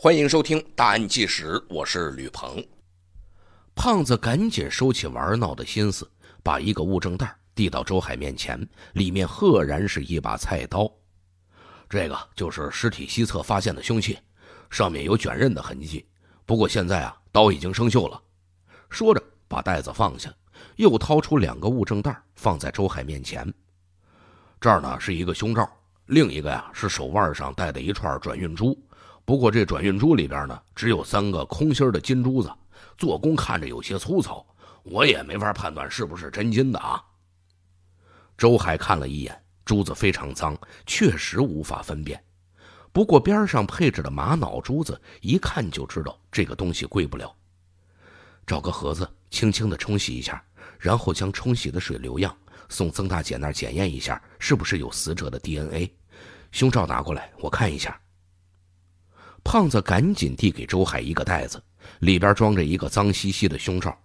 欢迎收听《大案纪实》，我是吕鹏。胖子赶紧收起玩闹的心思，把一个物证袋递到周海面前，里面赫然是一把菜刀。这个就是尸体西侧发现的凶器，上面有卷刃的痕迹。不过现在啊，刀已经生锈了。说着，把袋子放下，又掏出两个物证袋放在周海面前。这儿呢是一个胸罩，另一个呀是手腕上戴的一串转运珠。不过这转运珠里边呢，只有三个空心的金珠子，做工看着有些粗糙，我也没法判断是不是真金的啊。周海看了一眼珠子，非常脏，确实无法分辨。不过边上配置的玛瑙珠子，一看就知道这个东西贵不了。找个盒子，轻轻的冲洗一下，然后将冲洗的水流样送曾大姐那儿检验一下，是不是有死者的 DNA？胸罩拿过来，我看一下。胖子赶紧递给周海一个袋子，里边装着一个脏兮兮的胸罩。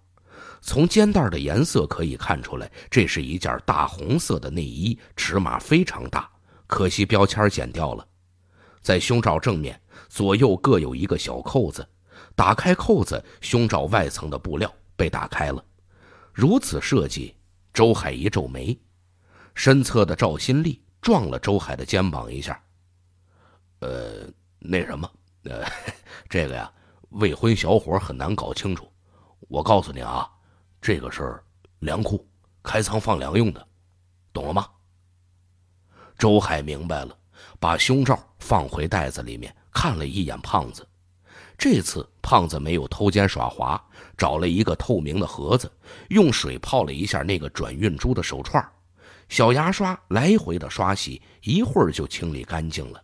从肩带的颜色可以看出来，这是一件大红色的内衣，尺码非常大。可惜标签剪掉了。在胸罩正面左右各有一个小扣子，打开扣子，胸罩外层的布料被打开了。如此设计，周海一皱眉，身侧的赵新立撞了周海的肩膀一下。呃，那什么。呃，这个呀，未婚小伙很难搞清楚。我告诉你啊，这个是粮库开仓放粮用的，懂了吗？周海明白了，把胸罩放回袋子里面，看了一眼胖子。这次胖子没有偷奸耍滑，找了一个透明的盒子，用水泡了一下那个转运珠的手串，小牙刷来回的刷洗，一会儿就清理干净了。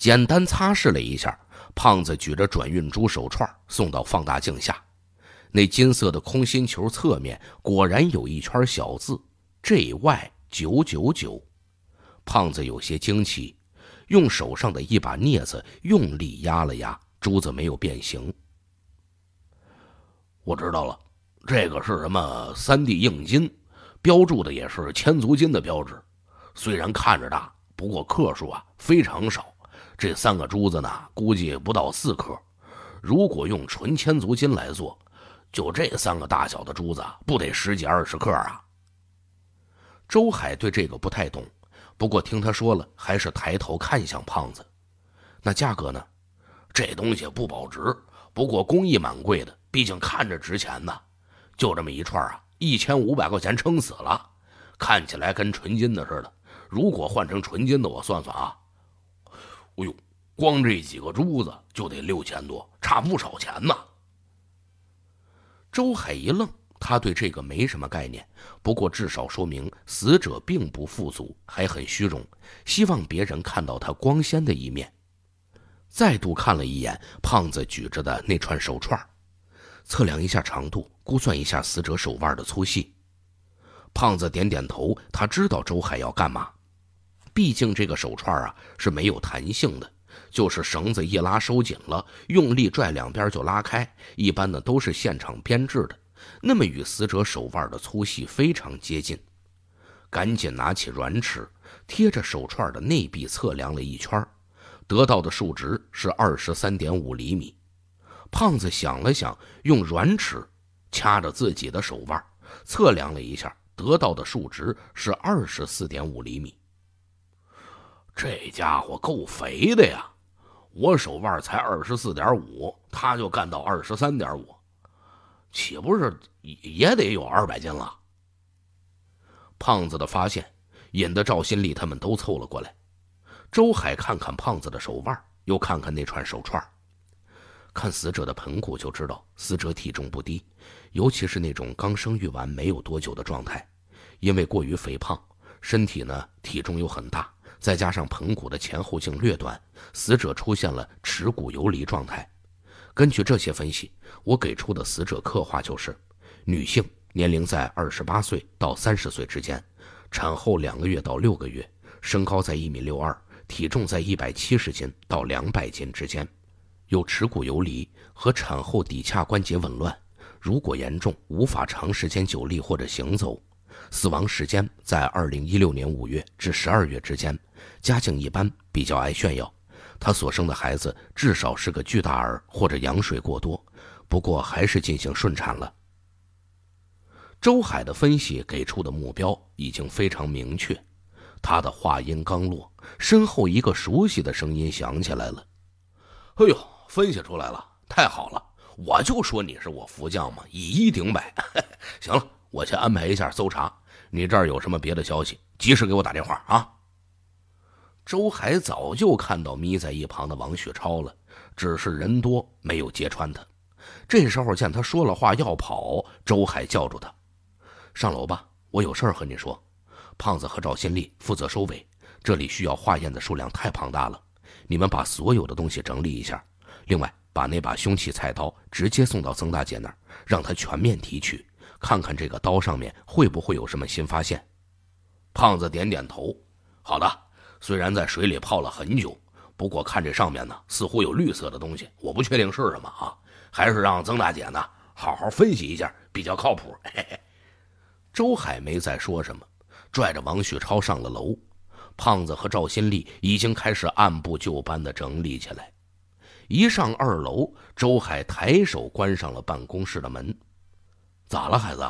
简单擦拭了一下，胖子举着转运珠手串送到放大镜下，那金色的空心球侧面果然有一圈小字 “JY999”。胖子有些惊奇，用手上的一把镊子用力压了压珠子，没有变形。我知道了，这个是什么三 D 硬金，标注的也是千足金的标志。虽然看着大，不过克数啊非常少。这三个珠子呢，估计不到四克。如果用纯千足金来做，就这三个大小的珠子，不得十几二十克啊。周海对这个不太懂，不过听他说了，还是抬头看向胖子。那价格呢？这东西不保值，不过工艺蛮贵的，毕竟看着值钱呢。就这么一串啊，一千五百块钱撑死了。看起来跟纯金的似的。如果换成纯金的，我算算啊。哎呦，光这几个珠子就得六千多，差不少钱呢。周海一愣，他对这个没什么概念，不过至少说明死者并不富足，还很虚荣，希望别人看到他光鲜的一面。再度看了一眼胖子举着的那串手串，测量一下长度，估算一下死者手腕的粗细。胖子点点头，他知道周海要干嘛。毕竟这个手串啊是没有弹性的，就是绳子一拉收紧了，用力拽两边就拉开。一般呢都是现场编制的，那么与死者手腕的粗细非常接近。赶紧拿起软尺，贴着手串的内壁测量了一圈，得到的数值是二十三点五厘米。胖子想了想，用软尺掐着自己的手腕测量了一下，得到的数值是二十四点五厘米。这家伙够肥的呀，我手腕才二十四点五，他就干到二十三点五，岂不是也得有二百斤了？胖子的发现引得赵新立他们都凑了过来。周海看看胖子的手腕，又看看那串手串，看死者的盆骨就知道死者体重不低，尤其是那种刚生育完没有多久的状态，因为过于肥胖，身体呢体重又很大。再加上盆骨的前后径略短，死者出现了耻骨游离状态。根据这些分析，我给出的死者刻画就是：女性，年龄在二十八岁到三十岁之间，产后两个月到六个月，身高在一米六二，体重在一百七十斤到两百斤之间，有耻骨游离和产后骶髂关节紊乱。如果严重，无法长时间久立或者行走。死亡时间在二零一六年五月至十二月之间。家境一般，比较爱炫耀。他所生的孩子至少是个巨大儿，或者羊水过多，不过还是进行顺产了。周海的分析给出的目标已经非常明确。他的话音刚落，身后一个熟悉的声音响起来了：“哎呦，分析出来了，太好了！我就说你是我福将嘛，以一顶百。行了，我先安排一下搜查。你这儿有什么别的消息，及时给我打电话啊。”周海早就看到眯在一旁的王雪超了，只是人多没有揭穿他。这时候见他说了话要跑，周海叫住他：“上楼吧，我有事儿和你说。”胖子和赵新立负责收尾，这里需要化验的数量太庞大了，你们把所有的东西整理一下。另外，把那把凶器菜刀直接送到曾大姐那儿，让她全面提取，看看这个刀上面会不会有什么新发现。胖子点点头：“好的。”虽然在水里泡了很久，不过看这上面呢，似乎有绿色的东西，我不确定是什么啊，还是让曾大姐呢好好分析一下比较靠谱。周海没再说什么，拽着王旭超上了楼。胖子和赵新立已经开始按部就班的整理起来。一上二楼，周海抬手关上了办公室的门。咋了，孩子？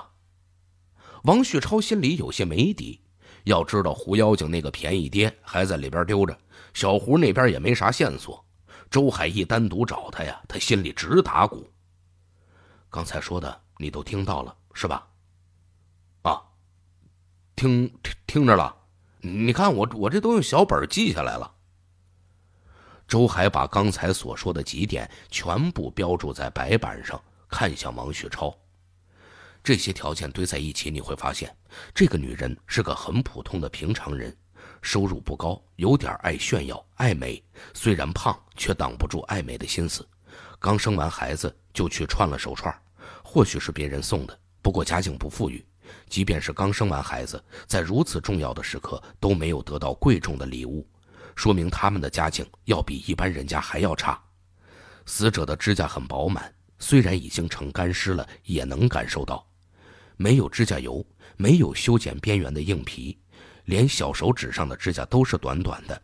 王旭超心里有些没底。要知道，狐妖精那个便宜爹还在里边丢着，小胡那边也没啥线索。周海一单独找他呀，他心里直打鼓。刚才说的你都听到了是吧？啊，听听着了，你看我我这都用小本记下来了。周海把刚才所说的几点全部标注在白板上，看向王旭超。这些条件堆在一起，你会发现，这个女人是个很普通的平常人，收入不高，有点爱炫耀、爱美。虽然胖，却挡不住爱美的心思。刚生完孩子就去串了手串，或许是别人送的。不过家境不富裕，即便是刚生完孩子，在如此重要的时刻都没有得到贵重的礼物，说明他们的家境要比一般人家还要差。死者的指甲很饱满，虽然已经成干尸了，也能感受到。没有指甲油，没有修剪边缘的硬皮，连小手指上的指甲都是短短的。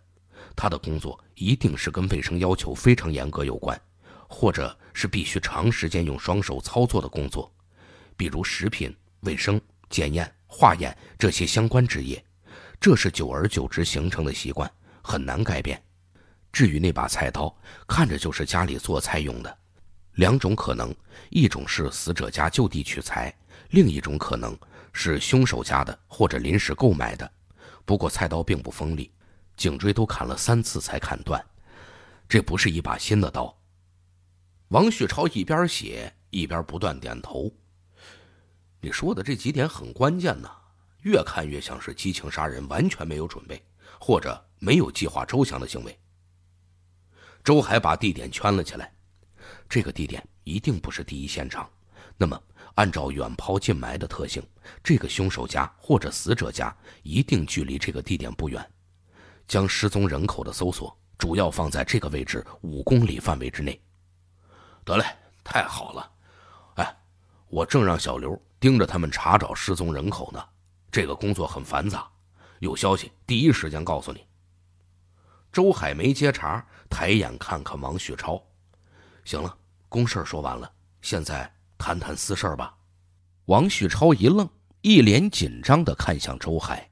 他的工作一定是跟卫生要求非常严格有关，或者是必须长时间用双手操作的工作，比如食品卫生检验、化验这些相关职业。这是久而久之形成的习惯，很难改变。至于那把菜刀，看着就是家里做菜用的。两种可能，一种是死者家就地取材。另一种可能是凶手家的，或者临时购买的。不过菜刀并不锋利，颈椎都砍了三次才砍断，这不是一把新的刀。王旭超一边写一边不断点头。你说的这几点很关键呢，越看越像是激情杀人，完全没有准备或者没有计划周详的行为。周海把地点圈了起来，这个地点一定不是第一现场，那么。按照远抛近埋的特性，这个凶手家或者死者家一定距离这个地点不远。将失踪人口的搜索主要放在这个位置五公里范围之内。得嘞，太好了。哎，我正让小刘盯着他们查找失踪人口呢，这个工作很繁杂，有消息第一时间告诉你。周海没接茬，抬眼看看王雪超。行了，公事说完了，现在。谈谈私事吧。王旭超一愣，一脸紧张的看向周海。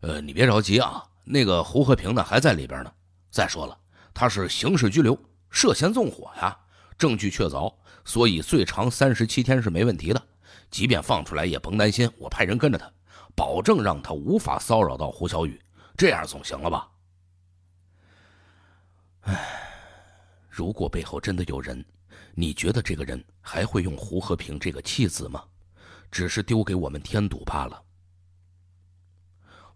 呃，你别着急啊，那个胡和平呢还在里边呢。再说了，他是刑事拘留，涉嫌纵火呀，证据确凿，所以最长三十七天是没问题的。即便放出来，也甭担心，我派人跟着他，保证让他无法骚扰到胡小雨，这样总行了吧？哎，如果背后真的有人……你觉得这个人还会用“胡和平”这个弃子吗？只是丢给我们添堵罢了。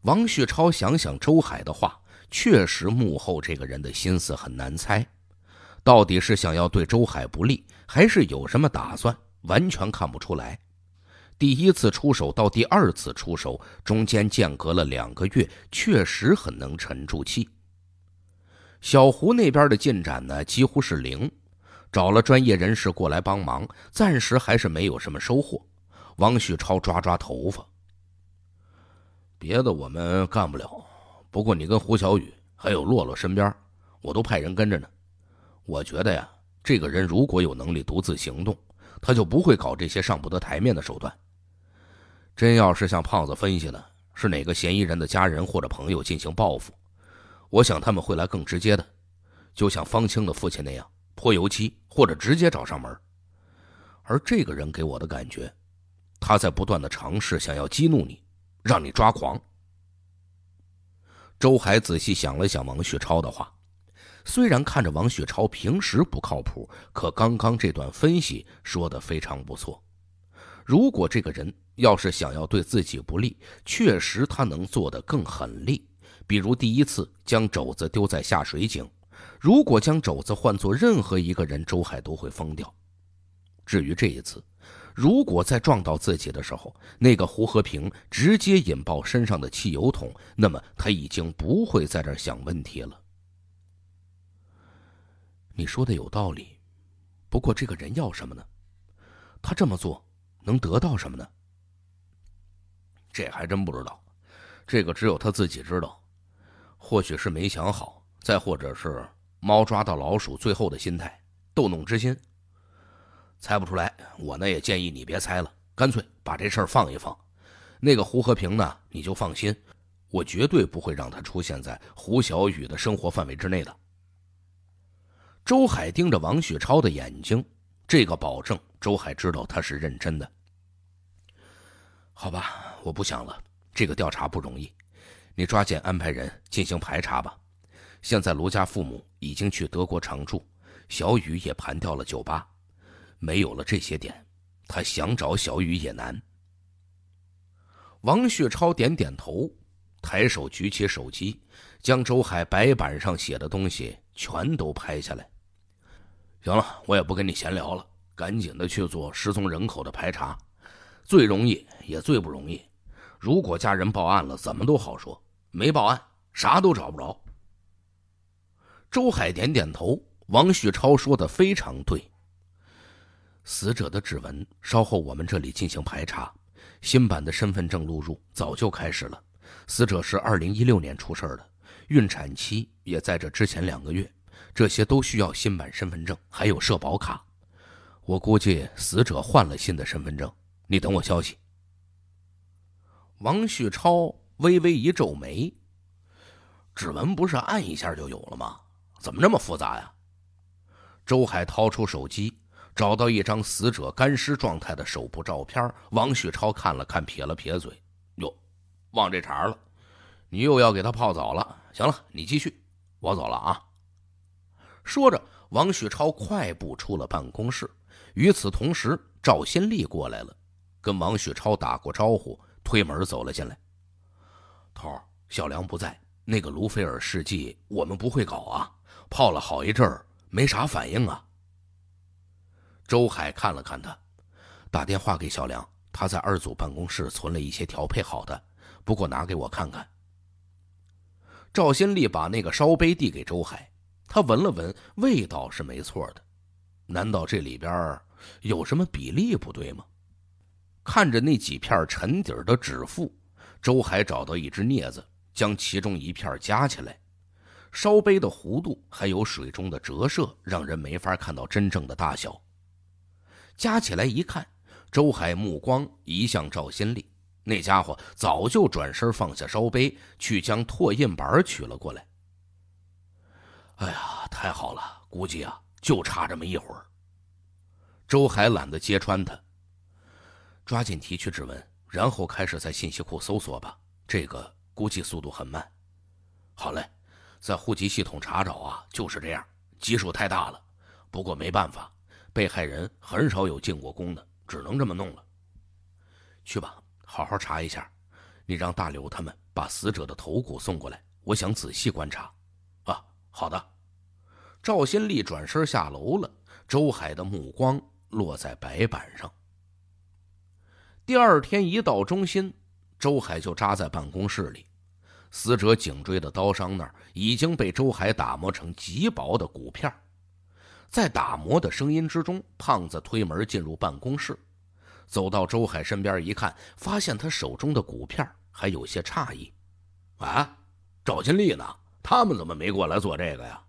王旭超想想周海的话，确实幕后这个人的心思很难猜，到底是想要对周海不利，还是有什么打算，完全看不出来。第一次出手到第二次出手，中间间隔了两个月，确实很能沉住气。小胡那边的进展呢，几乎是零。找了专业人士过来帮忙，暂时还是没有什么收获。王旭超抓抓头发，别的我们干不了。不过你跟胡小雨还有洛洛身边，我都派人跟着呢。我觉得呀，这个人如果有能力独自行动，他就不会搞这些上不得台面的手段。真要是像胖子分析的，是哪个嫌疑人的家人或者朋友进行报复，我想他们会来更直接的，就像方清的父亲那样泼油漆。或者直接找上门，而这个人给我的感觉，他在不断的尝试想要激怒你，让你抓狂。周海仔细想了想王旭超的话，虽然看着王旭超平时不靠谱，可刚刚这段分析说的非常不错。如果这个人要是想要对自己不利，确实他能做得更狠厉，比如第一次将肘子丢在下水井。如果将肘子换做任何一个人，周海都会疯掉。至于这一次，如果再撞到自己的时候，那个胡和平直接引爆身上的汽油桶，那么他已经不会在这想问题了。你说的有道理，不过这个人要什么呢？他这么做能得到什么呢？这还真不知道，这个只有他自己知道。或许是没想好，再或者是……猫抓到老鼠，最后的心态，逗弄之心。猜不出来，我呢也建议你别猜了，干脆把这事儿放一放。那个胡和平呢，你就放心，我绝对不会让他出现在胡小雨的生活范围之内的。周海盯着王雪超的眼睛，这个保证，周海知道他是认真的。好吧，我不想了，这个调查不容易，你抓紧安排人进行排查吧。现在罗家父母已经去德国常住，小雨也盘掉了酒吧，没有了这些点，他想找小雨也难。王旭超点点头，抬手举起手机，将周海白板上写的东西全都拍下来。行了，我也不跟你闲聊了，赶紧的去做失踪人口的排查，最容易也最不容易。如果家人报案了，怎么都好说；没报案，啥都找不着。周海点点头，王旭超说的非常对。死者的指纹，稍后我们这里进行排查。新版的身份证录入早就开始了，死者是二零一六年出事儿的，孕产期也在这之前两个月，这些都需要新版身份证，还有社保卡。我估计死者换了新的身份证，你等我消息。王旭超微微一皱眉，指纹不是按一下就有了吗？怎么这么复杂呀？周海掏出手机，找到一张死者干尸状态的手部照片。王旭超看了看，撇了撇嘴：“哟，忘这茬了，你又要给他泡澡了？行了，你继续，我走了啊。”说着，王旭超快步出了办公室。与此同时，赵新立过来了，跟王旭超打过招呼，推门走了进来：“头儿，小梁不在，那个卢菲尔事迹我们不会搞啊。”泡了好一阵儿，没啥反应啊。周海看了看他，打电话给小梁，他在二组办公室存了一些调配好的，不过拿给我看看。赵新立把那个烧杯递给周海，他闻了闻，味道是没错的。难道这里边有什么比例不对吗？看着那几片沉底的指腹，周海找到一只镊子，将其中一片夹起来。烧杯的弧度，还有水中的折射，让人没法看到真正的大小。加起来一看，周海目光移向赵新立，那家伙早就转身放下烧杯，去将拓印板取了过来。哎呀，太好了，估计啊，就差这么一会儿。周海懒得揭穿他，抓紧提取指纹，然后开始在信息库搜索吧。这个估计速度很慢。好嘞。在户籍系统查找啊，就是这样，基数太大了。不过没办法，被害人很少有进过宫的，只能这么弄了。去吧，好好查一下。你让大刘他们把死者的头骨送过来，我想仔细观察。啊，好的。赵新立转身下楼了。周海的目光落在白板上。第二天一到中心，周海就扎在办公室里。死者颈椎的刀伤那儿已经被周海打磨成极薄的骨片，在打磨的声音之中，胖子推门进入办公室，走到周海身边一看，发现他手中的骨片，还有些诧异：“啊，赵金丽呢？他们怎么没过来做这个呀？”“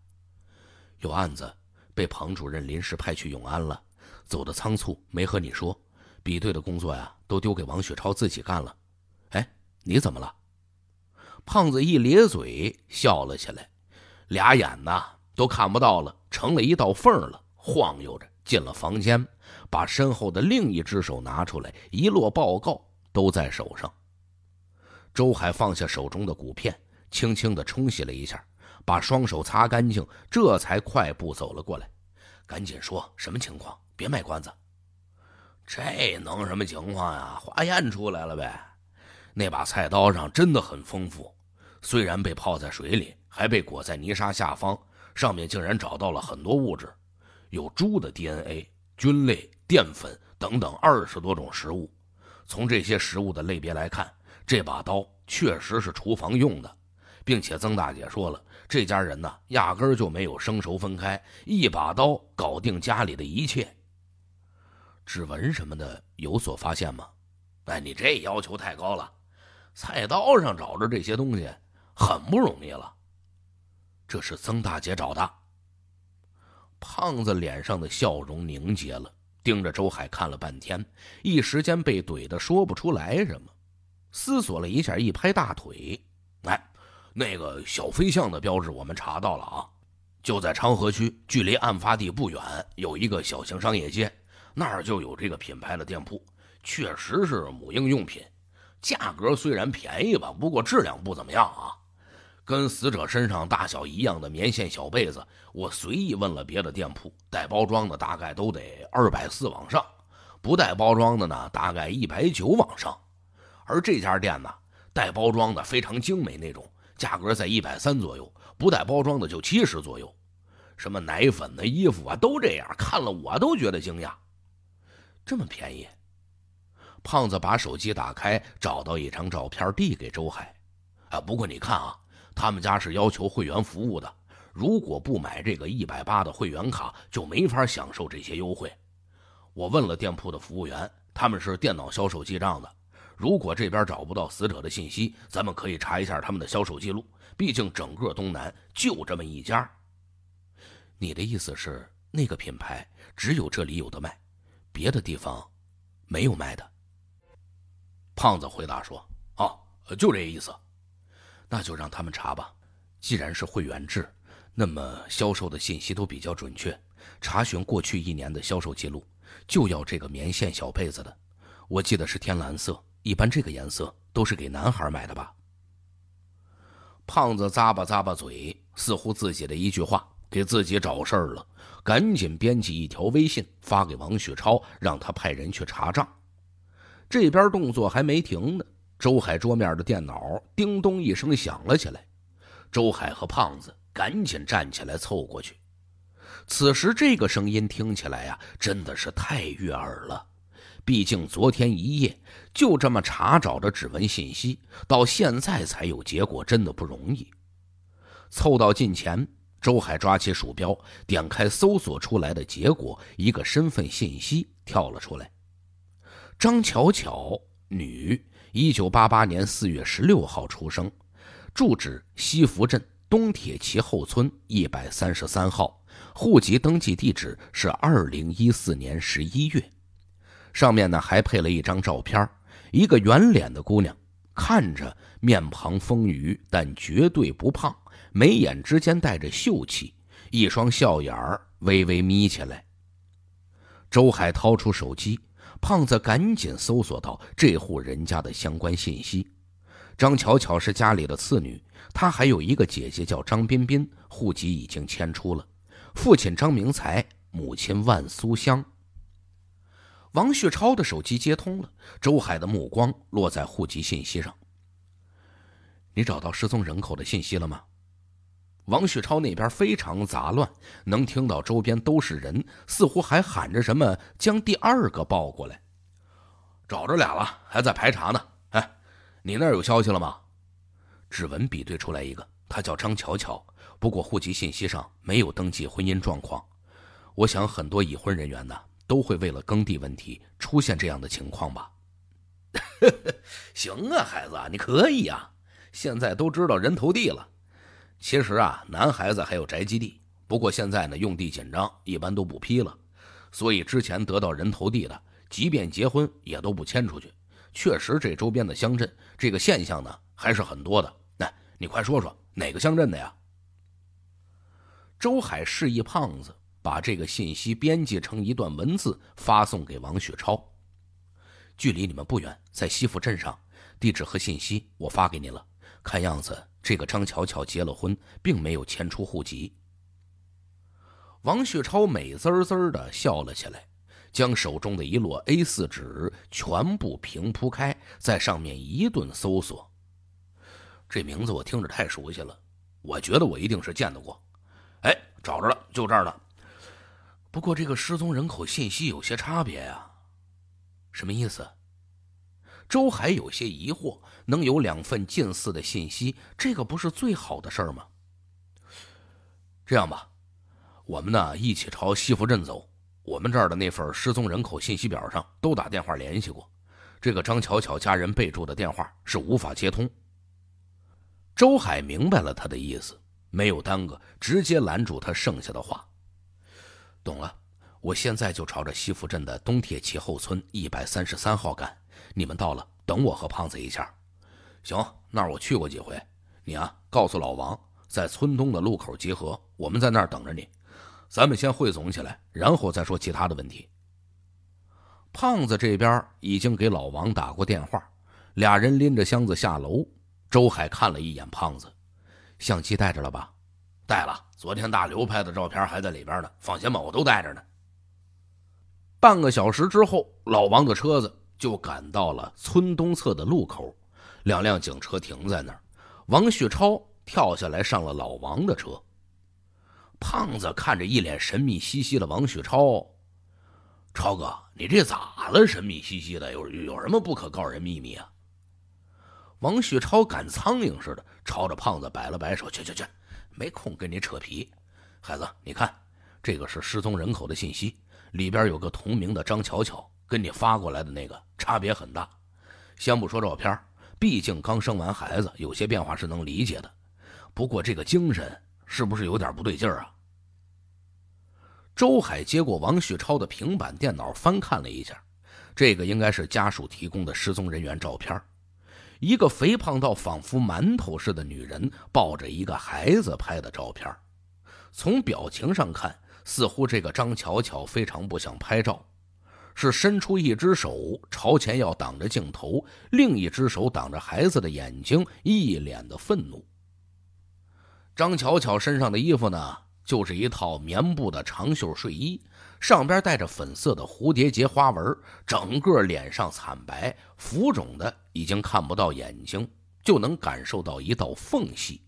有案子，被庞主任临时派去永安了，走的仓促，没和你说。比对的工作呀，都丢给王雪超自己干了。”“哎，你怎么了？”胖子一咧嘴笑了起来，俩眼呐都看不到了，成了一道缝了。晃悠着进了房间，把身后的另一只手拿出来，一摞报告都在手上。周海放下手中的骨片，轻轻的冲洗了一下，把双手擦干净，这才快步走了过来，赶紧说什么情况？别卖关子，这能什么情况呀？化验出来了呗，那把菜刀上真的很丰富。虽然被泡在水里，还被裹在泥沙下方，上面竟然找到了很多物质，有猪的 DNA、菌类、淀粉等等二十多种食物。从这些食物的类别来看，这把刀确实是厨房用的，并且曾大姐说了，这家人呢压根儿就没有生熟分开，一把刀搞定家里的一切。指纹什么的有所发现吗？哎，你这要求太高了，菜刀上找着这些东西。很不容易了，这是曾大姐找的。胖子脸上的笑容凝结了，盯着周海看了半天，一时间被怼的说不出来什么，思索了一下，一拍大腿：“哎，那个小飞象的标志我们查到了啊，就在昌河区，距离案发地不远，有一个小型商业街，那儿就有这个品牌的店铺，确实是母婴用品，价格虽然便宜吧，不过质量不怎么样啊。”跟死者身上大小一样的棉线小被子，我随意问了别的店铺，带包装的大概都得二百四往上，不带包装的呢，大概一百九往上。而这家店呢，带包装的非常精美那种，价格在一百三左右；不带包装的就七十左右。什么奶粉的衣服啊，都这样，看了我都觉得惊讶，这么便宜。胖子把手机打开，找到一张照片递给周海，啊，不过你看啊。他们家是要求会员服务的，如果不买这个一百八的会员卡，就没法享受这些优惠。我问了店铺的服务员，他们是电脑销售记账的。如果这边找不到死者的信息，咱们可以查一下他们的销售记录。毕竟整个东南就这么一家。你的意思是，那个品牌只有这里有的卖，别的地方没有卖的？胖子回答说：“哦，就这意思。”那就让他们查吧。既然是会员制，那么销售的信息都比较准确。查询过去一年的销售记录，就要这个棉线小被子的。我记得是天蓝色，一般这个颜色都是给男孩买的吧。胖子咂巴咂巴嘴，似乎自己的一句话给自己找事儿了，赶紧编辑一条微信发给王雪超，让他派人去查账。这边动作还没停呢。周海桌面的电脑叮咚一声响了起来，周海和胖子赶紧站起来凑过去。此时这个声音听起来呀，真的是太悦耳了。毕竟昨天一夜就这么查找着指纹信息，到现在才有结果，真的不容易。凑到近前，周海抓起鼠标，点开搜索出来的结果，一个身份信息跳了出来：张巧巧，女。一九八八年四月十六号出生，住址西福镇东铁旗后村一百三十三号，户籍登记地址是二零一四年十一月，上面呢还配了一张照片，一个圆脸的姑娘，看着面庞丰腴，但绝对不胖，眉眼之间带着秀气，一双笑眼儿微微眯起来。周海掏出手机。胖子赶紧搜索到这户人家的相关信息，张巧巧是家里的次女，她还有一个姐姐叫张彬彬，户籍已经迁出了，父亲张明才，母亲万苏香。王旭超的手机接通了，周海的目光落在户籍信息上。你找到失踪人口的信息了吗？王旭超那边非常杂乱，能听到周边都是人，似乎还喊着什么“将第二个抱过来”。找着俩了，还在排查呢。哎，你那儿有消息了吗？指纹比对出来一个，他叫张巧巧，不过户籍信息上没有登记婚姻状况。我想很多已婚人员呢，都会为了耕地问题出现这样的情况吧。呵呵，行啊，孩子，你可以呀。现在都知道人头地了。其实啊，男孩子还有宅基地，不过现在呢，用地紧张，一般都不批了。所以之前得到人头地的，即便结婚也都不迁出去。确实，这周边的乡镇这个现象呢，还是很多的。那，你快说说哪个乡镇的呀？周海示意胖子把这个信息编辑成一段文字，发送给王雪超。距离你们不远，在西府镇上，地址和信息我发给你了。看样子。这个张巧巧结了婚，并没有迁出户籍。王旭超美滋滋的笑了起来，将手中的一摞 A 四纸全部平铺开，在上面一顿搜索。这名字我听着太熟悉了，我觉得我一定是见到过。哎，找着了，就这儿了。不过这个失踪人口信息有些差别呀，什么意思？周海有些疑惑，能有两份近似的信息，这个不是最好的事儿吗？这样吧，我们呢一起朝西福镇走。我们这儿的那份失踪人口信息表上，都打电话联系过。这个张巧巧家人备注的电话是无法接通。周海明白了他的意思，没有耽搁，直接拦住他剩下的话。懂了，我现在就朝着西福镇的东铁骑后村一百三十三号赶。你们到了，等我和胖子一下。行，那儿我去过几回。你啊，告诉老王，在村东的路口集合，我们在那儿等着你。咱们先汇总起来，然后再说其他的问题。胖子这边已经给老王打过电话，俩人拎着箱子下楼。周海看了一眼胖子，相机带着了吧？带了，昨天大刘拍的照片还在里边呢。放心吧，我都带着呢。半个小时之后，老王的车子。就赶到了村东侧的路口，两辆警车停在那儿。王旭超跳下来上了老王的车。胖子看着一脸神秘兮兮的王旭超：“超哥，你这咋了？神秘兮兮的，有有什么不可告人秘密啊？”王旭超赶苍蝇似的朝着胖子摆了摆手：“去去去，没空跟你扯皮。孩子，你看，这个是失踪人口的信息，里边有个同名的张巧巧。”跟你发过来的那个差别很大，先不说照片，毕竟刚生完孩子，有些变化是能理解的。不过这个精神是不是有点不对劲啊？周海接过王旭超的平板电脑，翻看了一下，这个应该是家属提供的失踪人员照片，一个肥胖到仿佛馒头似的女人抱着一个孩子拍的照片，从表情上看，似乎这个张巧巧非常不想拍照。是伸出一只手朝前要挡着镜头，另一只手挡着孩子的眼睛，一脸的愤怒。张巧巧身上的衣服呢，就是一套棉布的长袖睡衣，上边带着粉色的蝴蝶结花纹。整个脸上惨白、浮肿的，已经看不到眼睛，就能感受到一道缝隙。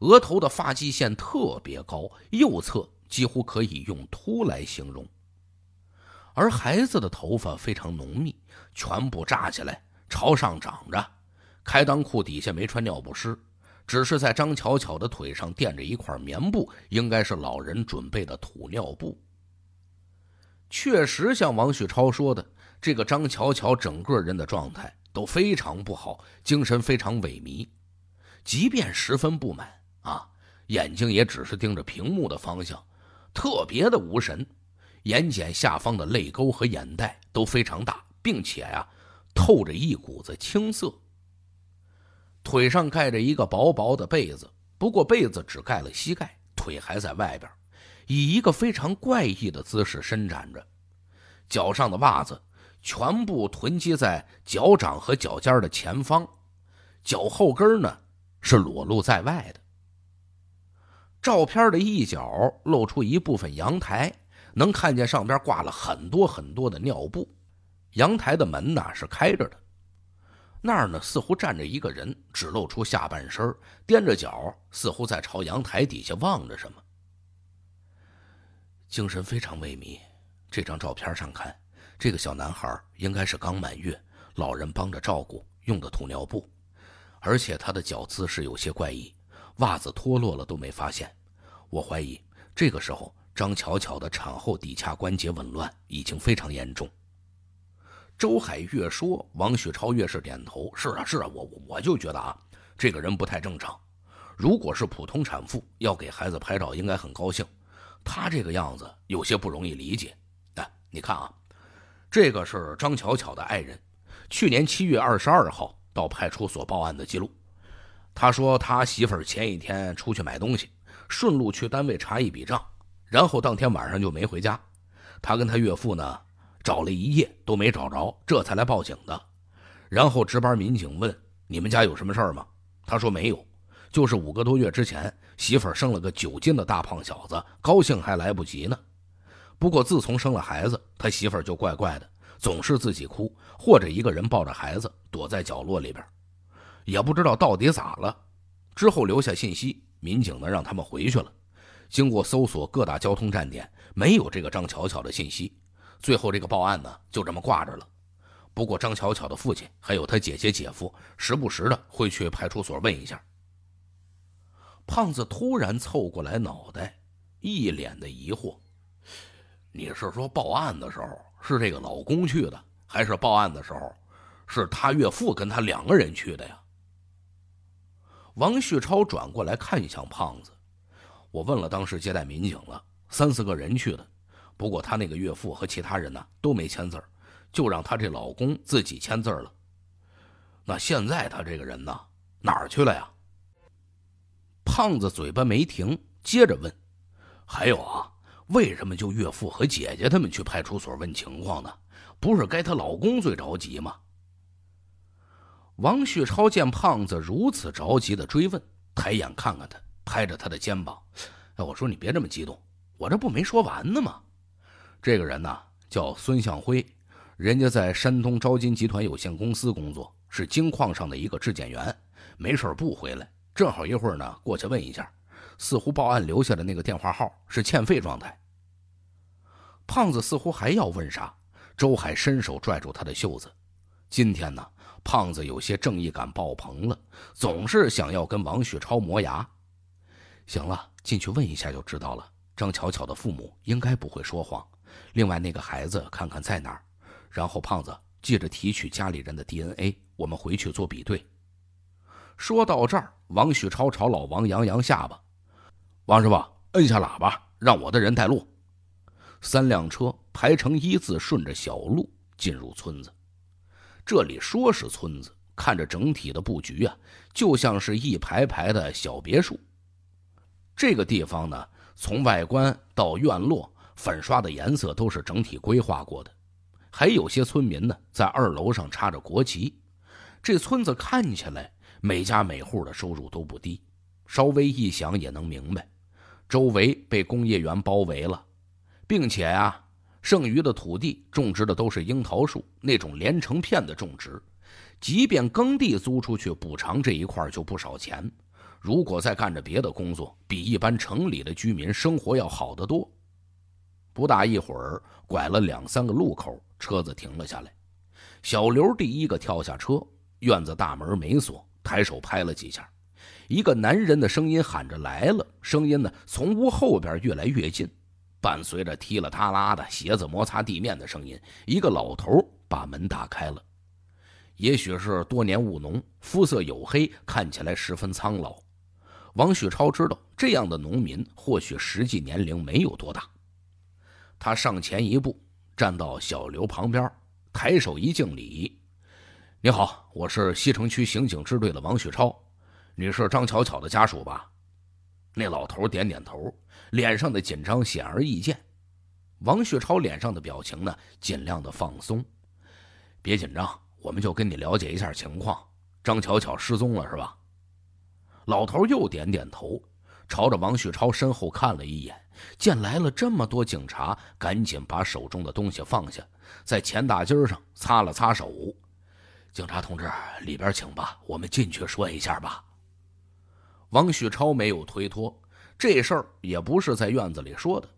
额头的发际线特别高，右侧几乎可以用秃来形容。而孩子的头发非常浓密，全部扎起来朝上长着，开裆裤底下没穿尿不湿，只是在张巧巧的腿上垫着一块棉布，应该是老人准备的土尿布。确实像王旭超说的，这个张巧巧整个人的状态都非常不好，精神非常萎靡，即便十分不满啊，眼睛也只是盯着屏幕的方向，特别的无神。眼睑下方的泪沟和眼袋都非常大，并且呀，透着一股子青色。腿上盖着一个薄薄的被子，不过被子只盖了膝盖，腿还在外边，以一个非常怪异的姿势伸展着。脚上的袜子全部囤积在脚掌和脚尖的前方，脚后跟呢是裸露在外的。照片的一角露出一部分阳台。能看见上边挂了很多很多的尿布，阳台的门呢是开着的，那儿呢似乎站着一个人，只露出下半身，踮着脚，似乎在朝阳台底下望着什么。精神非常萎靡。这张照片上看，这个小男孩应该是刚满月，老人帮着照顾，用的土尿布，而且他的脚姿势有些怪异，袜子脱落了都没发现。我怀疑这个时候。张巧巧的产后骶髂关节紊乱已经非常严重。周海越说，王雪超越是点头：“是啊，是啊，我我我就觉得啊，这个人不太正常。如果是普通产妇，要给孩子拍照应该很高兴，他这个样子有些不容易理解。哎，你看啊，这个是张巧巧的爱人去年七月二十二号到派出所报案的记录。他说他媳妇儿前一天出去买东西，顺路去单位查一笔账。”然后当天晚上就没回家，他跟他岳父呢找了一夜都没找着，这才来报警的。然后值班民警问：“你们家有什么事儿吗？”他说：“没有，就是五个多月之前媳妇儿生了个九斤的大胖小子，高兴还来不及呢。不过自从生了孩子，他媳妇儿就怪怪的，总是自己哭或者一个人抱着孩子躲在角落里边，也不知道到底咋了。之后留下信息，民警呢让他们回去了。”经过搜索各大交通站点，没有这个张巧巧的信息。最后这个报案呢，就这么挂着了。不过张巧巧的父亲还有他姐姐、姐夫，时不时的会去派出所问一下。胖子突然凑过来，脑袋一脸的疑惑：“你是说报案的时候是这个老公去的，还是报案的时候是他岳父跟他两个人去的呀？”王旭超转过来看向胖子。我问了当时接待民警了三四个人去的，不过她那个岳父和其他人呢都没签字，就让她这老公自己签字了。那现在她这个人呢哪儿去了呀？胖子嘴巴没停，接着问：“还有啊，为什么就岳父和姐姐他们去派出所问情况呢？不是该她老公最着急吗？”王旭超见胖子如此着急的追问，抬眼看看他。拍着他的肩膀，哎，我说你别这么激动，我这不没说完呢吗？这个人呢叫孙向辉，人家在山东招金集团有限公司工作，是金矿上的一个质检员，没事不回来。正好一会儿呢，过去问一下。似乎报案留下的那个电话号是欠费状态。胖子似乎还要问啥，周海伸手拽住他的袖子。今天呢，胖子有些正义感爆棚了，总是想要跟王雪超磨牙。行了，进去问一下就知道了。张巧巧的父母应该不会说谎。另外那个孩子，看看在哪儿。然后胖子记着提取家里人的 DNA，我们回去做比对。说到这儿，王旭超朝老王扬扬下巴：“王师傅，摁下喇叭，让我的人带路。”三辆车排成一字，顺着小路进入村子。这里说是村子，看着整体的布局啊，就像是一排排的小别墅。这个地方呢，从外观到院落，粉刷的颜色都是整体规划过的。还有些村民呢，在二楼上插着国旗。这村子看起来每家每户的收入都不低，稍微一想也能明白。周围被工业园包围了，并且啊，剩余的土地种植的都是樱桃树，那种连成片的种植，即便耕地租出去补偿这一块就不少钱。如果再干着别的工作，比一般城里的居民生活要好得多。不大一会儿，拐了两三个路口，车子停了下来。小刘第一个跳下车，院子大门没锁，抬手拍了几下。一个男人的声音喊着：“来了！”声音呢，从屋后边越来越近，伴随着踢了塌拉的鞋子摩擦地面的声音，一个老头把门打开了。也许是多年务农，肤色黝黑，看起来十分苍老。王旭超知道，这样的农民或许实际年龄没有多大。他上前一步，站到小刘旁边，抬手一敬礼：“你好，我是西城区刑警支队的王旭超，你是张巧巧的家属吧？”那老头点点头，脸上的紧张显而易见。王旭超脸上的表情呢，尽量的放松。别紧张，我们就跟你了解一下情况。张巧巧失踪了，是吧？老头又点点头，朝着王旭超身后看了一眼，见来了这么多警察，赶紧把手中的东西放下，在钱大襟上擦了擦手。警察同志，里边请吧，我们进去说一下吧。王旭超没有推脱，这事儿也不是在院子里说的。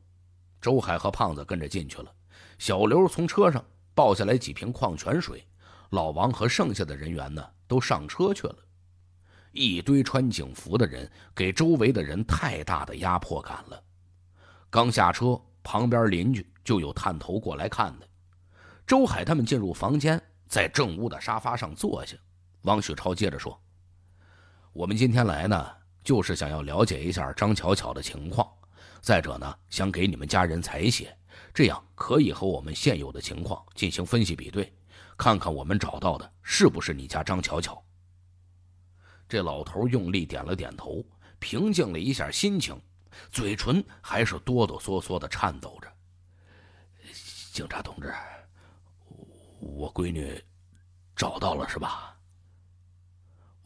周海和胖子跟着进去了，小刘从车上抱下来几瓶矿泉水，老王和剩下的人员呢都上车去了。一堆穿警服的人给周围的人太大的压迫感了。刚下车，旁边邻居就有探头过来看的。周海他们进入房间，在正屋的沙发上坐下。王雪超接着说：“我们今天来呢，就是想要了解一下张巧巧的情况。再者呢，想给你们家人采血，这样可以和我们现有的情况进行分析比对，看看我们找到的是不是你家张巧巧。”这老头用力点了点头，平静了一下心情，嘴唇还是哆哆嗦嗦的颤抖着。警察同志，我闺女找到了是吧？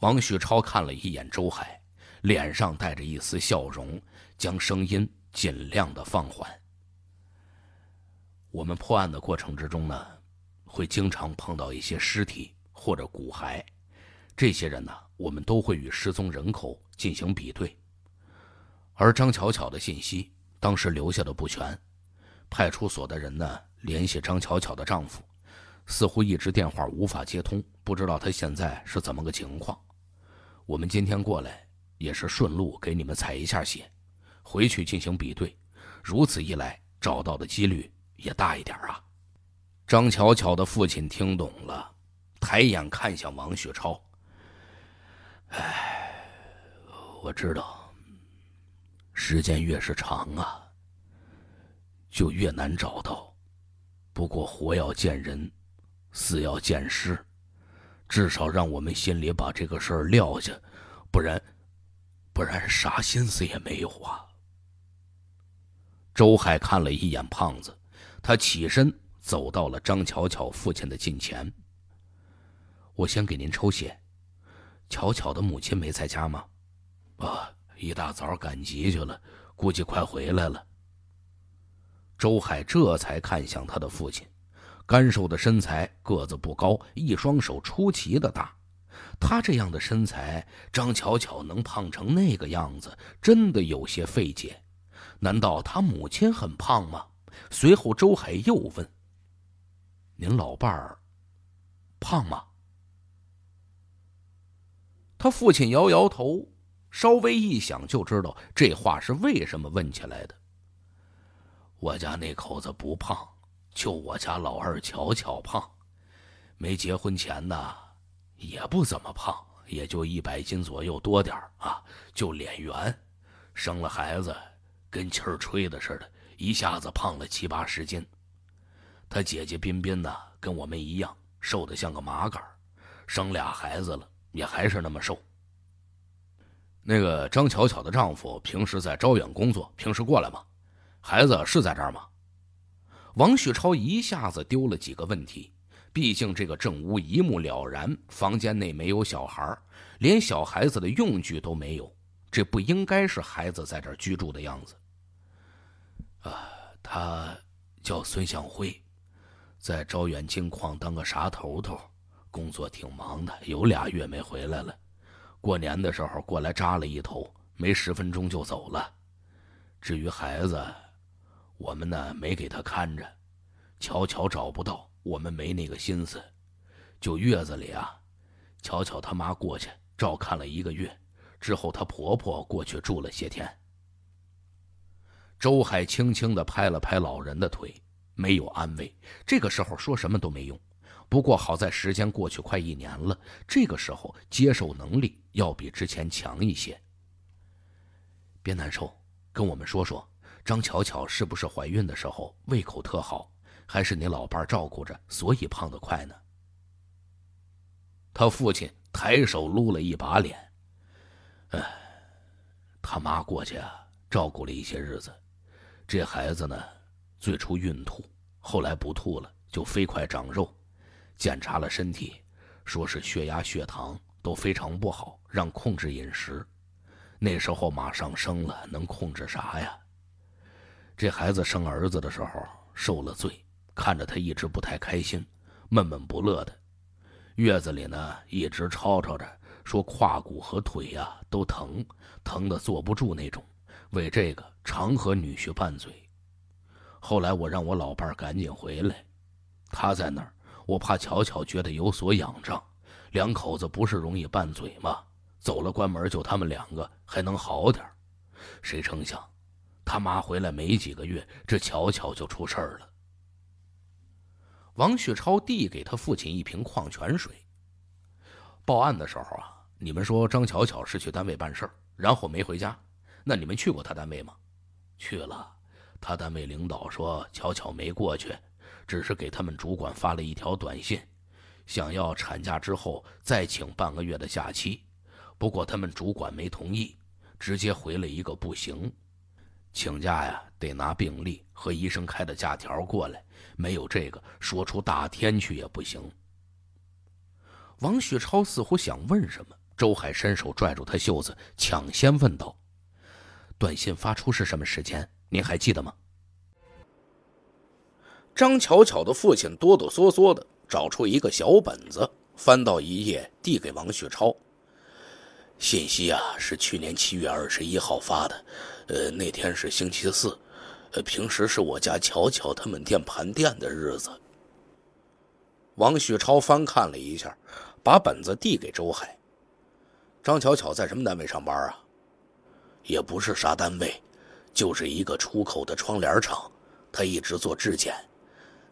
王旭超看了一眼周海，脸上带着一丝笑容，将声音尽量的放缓。我们破案的过程之中呢，会经常碰到一些尸体或者骨骸，这些人呢。我们都会与失踪人口进行比对，而张巧巧的信息当时留下的不全，派出所的人呢联系张巧巧的丈夫，似乎一直电话无法接通，不知道他现在是怎么个情况。我们今天过来也是顺路给你们采一下血，回去进行比对，如此一来找到的几率也大一点啊。张巧巧的父亲听懂了，抬眼看向王雪超。哎，我知道，时间越是长啊，就越难找到。不过活要见人，死要见尸，至少让我们心里把这个事儿撂下，不然，不然啥心思也没有啊。周海看了一眼胖子，他起身走到了张巧巧父亲的近前。我先给您抽血。巧巧的母亲没在家吗？啊，一大早赶集去了，估计快回来了。周海这才看向他的父亲，干瘦的身材，个子不高，一双手出奇的大。他这样的身材，张巧巧能胖成那个样子，真的有些费解。难道他母亲很胖吗？随后，周海又问：“您老伴儿胖吗？”他父亲摇摇头，稍微一想就知道这话是为什么问起来的。我家那口子不胖，就我家老二巧巧胖，没结婚前呢也不怎么胖，也就一百斤左右多点啊。就脸圆，生了孩子跟气儿吹的似的，一下子胖了七八十斤。他姐姐彬彬呢，跟我们一样瘦的像个麻杆，生俩孩子了。也还是那么瘦。那个张巧巧的丈夫平时在招远工作，平时过来吗？孩子是在这儿吗？王旭超一下子丢了几个问题。毕竟这个正屋一目了然，房间内没有小孩连小孩子的用具都没有，这不应该是孩子在这居住的样子。啊，他叫孙向辉，在招远金矿当个啥头头？工作挺忙的，有俩月没回来了。过年的时候过来扎了一头，没十分钟就走了。至于孩子，我们呢没给他看着，巧巧找不到，我们没那个心思。就月子里啊，巧巧他妈过去照看了一个月，之后她婆婆过去住了些天。周海轻轻的拍了拍老人的腿，没有安慰。这个时候说什么都没用。不过好在时间过去快一年了，这个时候接受能力要比之前强一些。别难受，跟我们说说，张巧巧是不是怀孕的时候胃口特好，还是你老伴儿照顾着，所以胖得快呢？他父亲抬手撸了一把脸，哎，他妈过去啊，照顾了一些日子，这孩子呢，最初孕吐，后来不吐了，就飞快长肉。检查了身体，说是血压、血糖都非常不好，让控制饮食。那时候马上生了，能控制啥呀？这孩子生儿子的时候受了罪，看着他一直不太开心，闷闷不乐的。月子里呢，一直吵吵着说胯骨和腿呀都疼，疼的坐不住那种。为这个，常和女婿拌嘴。后来我让我老伴赶紧回来，他在那儿。我怕巧巧觉得有所仰仗，两口子不是容易拌嘴吗？走了关门就他们两个还能好点谁成想，他妈回来没几个月，这巧巧就出事儿了。王雪超递给他父亲一瓶矿泉水。报案的时候啊，你们说张巧巧是去单位办事儿，然后没回家，那你们去过他单位吗？去了，他单位领导说巧巧没过去。只是给他们主管发了一条短信，想要产假之后再请半个月的假期，不过他们主管没同意，直接回了一个“不行”。请假呀，得拿病历和医生开的假条过来，没有这个，说出大天去也不行。王雪超似乎想问什么，周海伸手拽住他袖子，抢先问道：“短信发出是什么时间？您还记得吗？”张巧巧的父亲哆哆嗦嗦的找出一个小本子，翻到一页，递给王旭超。信息啊，是去年七月二十一号发的，呃，那天是星期四，呃，平时是我家巧巧他们店盘店的日子。王旭超翻看了一下，把本子递给周海。张巧巧在什么单位上班啊？也不是啥单位，就是一个出口的窗帘厂，她一直做质检。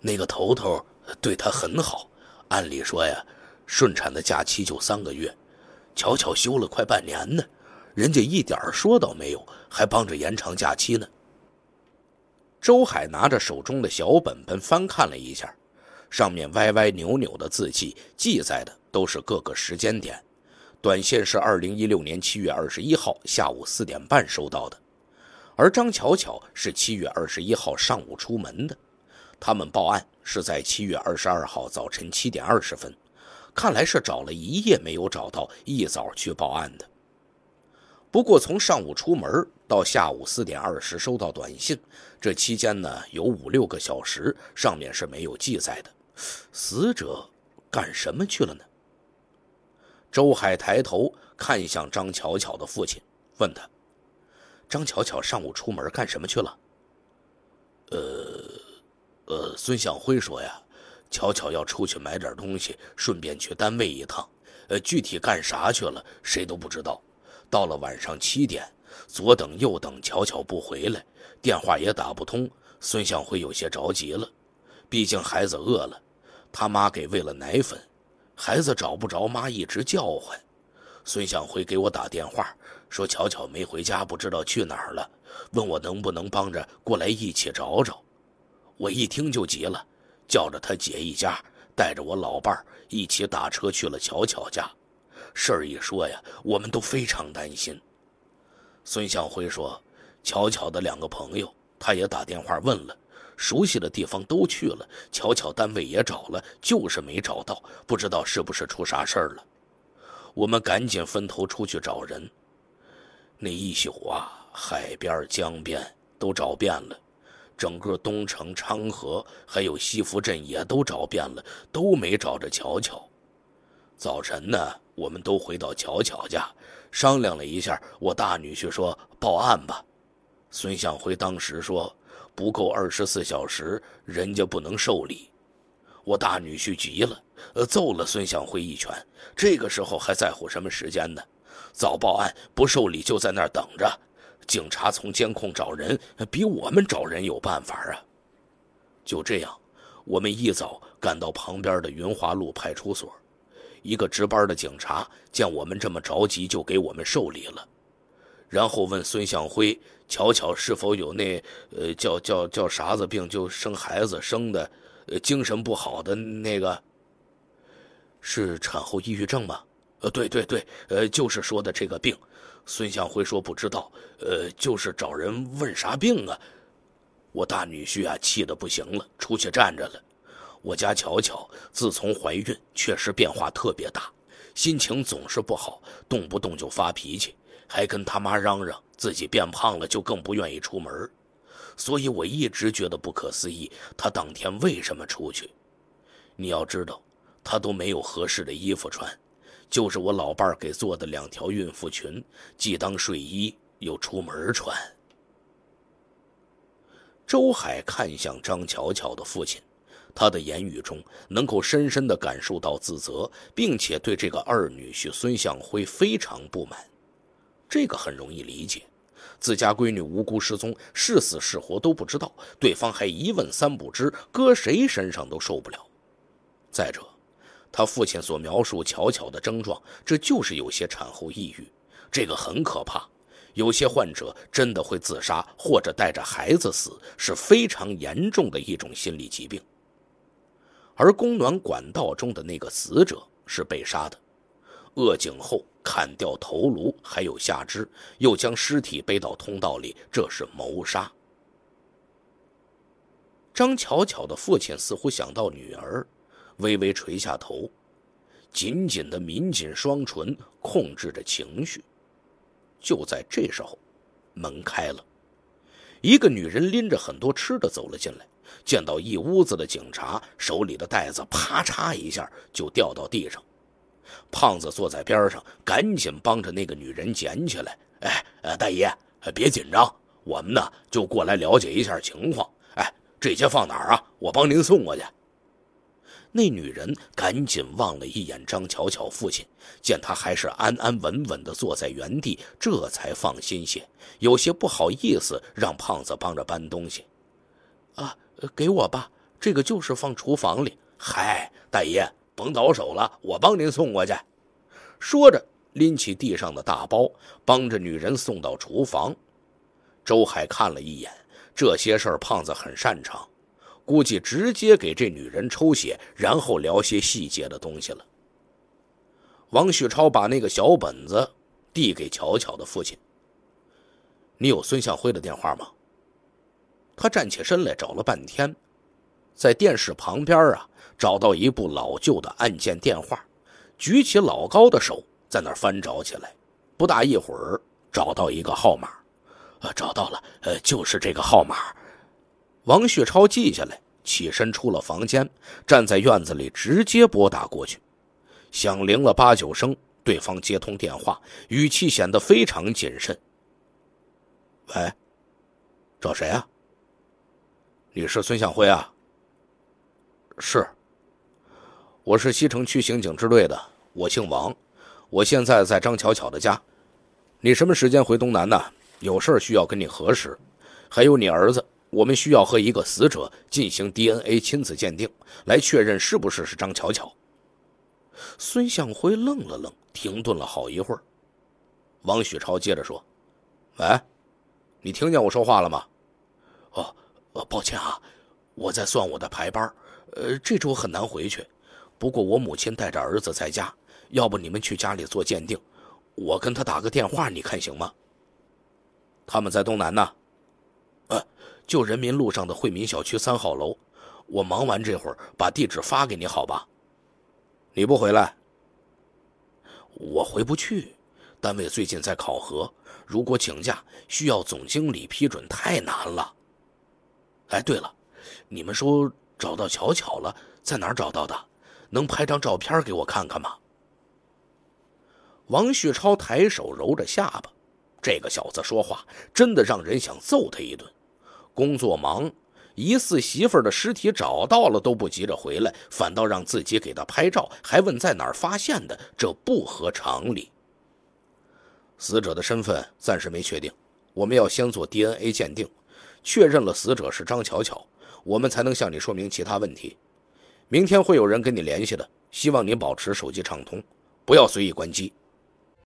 那个头头对他很好，按理说呀，顺产的假期就三个月，巧巧休了快半年呢，人家一点说都没有，还帮着延长假期呢。周海拿着手中的小本本翻看了一下，上面歪歪扭扭的字迹记载的都是各个时间点，短信是二零一六年七月二十一号下午四点半收到的，而张巧巧是七月二十一号上午出门的。他们报案是在七月二十二号早晨七点二十分，看来是找了一夜没有找到，一早去报案的。不过从上午出门到下午四点二十收到短信，这期间呢有五六个小时，上面是没有记载的。死者干什么去了呢？周海抬头看向张巧巧的父亲，问他：“张巧巧上午出门干什么去了？”呃。呃，孙向辉说呀，巧巧要出去买点东西，顺便去单位一趟。呃，具体干啥去了，谁都不知道。到了晚上七点，左等右等，巧巧不回来，电话也打不通。孙向辉有些着急了，毕竟孩子饿了，他妈给喂了奶粉，孩子找不着妈，一直叫唤。孙向辉给我打电话说，巧巧没回家，不知道去哪儿了，问我能不能帮着过来一起找找。我一听就急了，叫着他姐一家，带着我老伴儿一起打车去了巧巧家。事儿一说呀，我们都非常担心。孙向辉说：“巧巧的两个朋友，他也打电话问了，熟悉的地方都去了，巧巧单位也找了，就是没找到，不知道是不是出啥事儿了。”我们赶紧分头出去找人。那一宿啊，海边、江边都找遍了。整个东城、昌河，还有西福镇，也都找遍了，都没找着巧巧。早晨呢，我们都回到巧巧家，商量了一下。我大女婿说报案吧。孙向辉当时说不够二十四小时，人家不能受理。我大女婿急了，呃，揍了孙向辉一拳。这个时候还在乎什么时间呢？早报案不受理，就在那儿等着。警察从监控找人，比我们找人有办法啊！就这样，我们一早赶到旁边的云华路派出所，一个值班的警察见我们这么着急，就给我们受理了，然后问孙向辉：“巧巧是否有那……呃，叫叫叫啥子病？就生孩子生的，精神不好的那个，是产后抑郁症吗？”“呃，对对对，呃，就是说的这个病。”孙向辉说：“不知道，呃，就是找人问啥病啊。”我大女婿啊，气的不行了，出去站着了。我家巧巧自从怀孕，确实变化特别大，心情总是不好，动不动就发脾气，还跟他妈嚷嚷自己变胖了，就更不愿意出门。所以我一直觉得不可思议，她当天为什么出去？你要知道，她都没有合适的衣服穿。就是我老伴儿给做的两条孕妇裙，既当睡衣又出门穿。周海看向张巧巧的父亲，他的言语中能够深深的感受到自责，并且对这个二女婿孙向辉非常不满。这个很容易理解，自家闺女无辜失踪，是死是活都不知道，对方还一问三不知，搁谁身上都受不了。再者，他父亲所描述巧巧的症状，这就是有些产后抑郁，这个很可怕。有些患者真的会自杀，或者带着孩子死，是非常严重的一种心理疾病。而供暖管道中的那个死者是被杀的，扼颈后砍掉头颅，还有下肢，又将尸体背到通道里，这是谋杀。张巧巧的父亲似乎想到女儿。微微垂下头，紧紧的抿紧双唇，控制着情绪。就在这时候，门开了，一个女人拎着很多吃的走了进来。见到一屋子的警察，手里的袋子啪嚓一下就掉到地上。胖子坐在边上，赶紧帮着那个女人捡起来。“哎，大爷，别紧张，我们呢就过来了解一下情况。哎，这些放哪儿啊？我帮您送过去。”那女人赶紧望了一眼张巧巧父亲，见他还是安安稳稳地坐在原地，这才放心些，有些不好意思让胖子帮着搬东西。啊，给我吧，这个就是放厨房里。嗨，大爷，甭倒手了，我帮您送过去。说着，拎起地上的大包，帮着女人送到厨房。周海看了一眼，这些事儿胖子很擅长。估计直接给这女人抽血，然后聊些细节的东西了。王旭超把那个小本子递给巧巧的父亲：“你有孙向辉的电话吗？”他站起身来找了半天，在电视旁边啊找到一部老旧的按键电话，举起老高的手在那翻找起来。不大一会儿，找到一个号码，呃，找到了，呃，就是这个号码。王旭超记下来，起身出了房间，站在院子里直接拨打过去。响铃了八九声，对方接通电话，语气显得非常谨慎。“喂，找谁啊？你是孙向辉啊？是，我是西城区刑警支队的，我姓王，我现在在张巧巧的家。你什么时间回东南呢？有事需要跟你核实，还有你儿子。”我们需要和一个死者进行 DNA 亲子鉴定，来确认是不是是张巧巧。孙向辉愣了愣，停顿了好一会儿。王许超接着说：“喂，你听见我说话了吗？”“哦，呃，抱歉啊，我在算我的排班，呃，这周很难回去。不过我母亲带着儿子在家，要不你们去家里做鉴定？我跟他打个电话，你看行吗？”“他们在东南呢。”就人民路上的惠民小区三号楼，我忙完这会儿把地址发给你，好吧？你不回来，我回不去。单位最近在考核，如果请假需要总经理批准，太难了。哎，对了，你们说找到巧巧了，在哪儿找到的？能拍张照片给我看看吗？王旭超抬手揉着下巴，这个小子说话真的让人想揍他一顿。工作忙，疑似媳妇儿的尸体找到了，都不急着回来，反倒让自己给他拍照，还问在哪儿发现的，这不合常理。死者的身份暂时没确定，我们要先做 DNA 鉴定，确认了死者是张巧巧，我们才能向你说明其他问题。明天会有人跟你联系的，希望你保持手机畅通，不要随意关机。